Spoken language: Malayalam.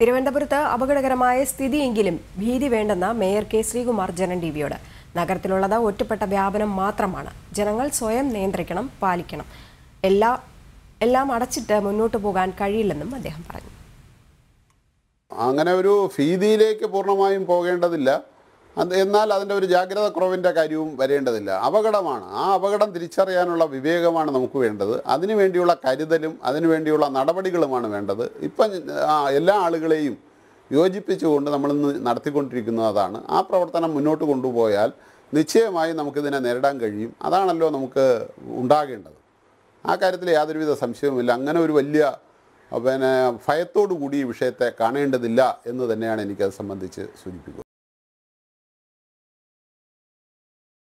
തിരുവനന്തപുരത്ത് അപകടകരമായ സ്ഥിതിയെങ്കിലും ഭീതി വേണ്ടെന്ന mayor K Sreekumar Janam T വിയോട് നഗരത്തിലുള്ളത് ഒറ്റപ്പെട്ട വ്യാപനം മാത്രമാണ് ജനങ്ങൾ സ്വയം നിയന്ത്രിക്കണം പാലിക്കണം എല്ലാ എല്ലാം അടച്ചിട്ട് മുന്നോട്ട് പോകാൻ കഴിയില്ലെന്നും അദ്ദേഹം പറഞ്ഞു അങ്ങനെ ഒരു ഭീതിയിലേക്ക് പൂർണ്ണമായും പോകേണ്ടതില്ല എന്നാൽ അതിൻ്റെ ഒരു ജാഗ്രത കുറവിൻ്റെ കാര്യവും വരേണ്ടതില്ല അപകടമാണ് ആ അപകടം തിരിച്ചറിയാനുള്ള വിവേകമാണ് നമുക്ക് വേണ്ടത് അതിനുവേണ്ടിയുള്ള കരുതലും അതിനുവേണ്ടിയുള്ള നടപടികളുമാണ് വേണ്ടത് ഇപ്പം എല്ലാ ആളുകളെയും യോജിപ്പിച്ചുകൊണ്ട് നമ്മളിന്ന് നടത്തിക്കൊണ്ടിരിക്കുന്ന അതാണ് ആ പ്രവർത്തനം മുന്നോട്ട് കൊണ്ടുപോയാൽ നിശ്ചയമായും നമുക്കിതിനെ നേരിടാൻ കഴിയും അതാണല്ലോ നമുക്ക് ഉണ്ടാകേണ്ടത് ആ കാര്യത്തിൽ യാതൊരുവിധ സംശയവുമില്ല അങ്ങനെ ഒരു വലിയ പിന്നെ ഭയത്തോടു കൂടി ഈ വിഷയത്തെ കാണേണ്ടതില്ല എന്ന് തന്നെയാണ് എനിക്കത് സംബന്ധിച്ച് സൂചിപ്പിക്കുന്നത്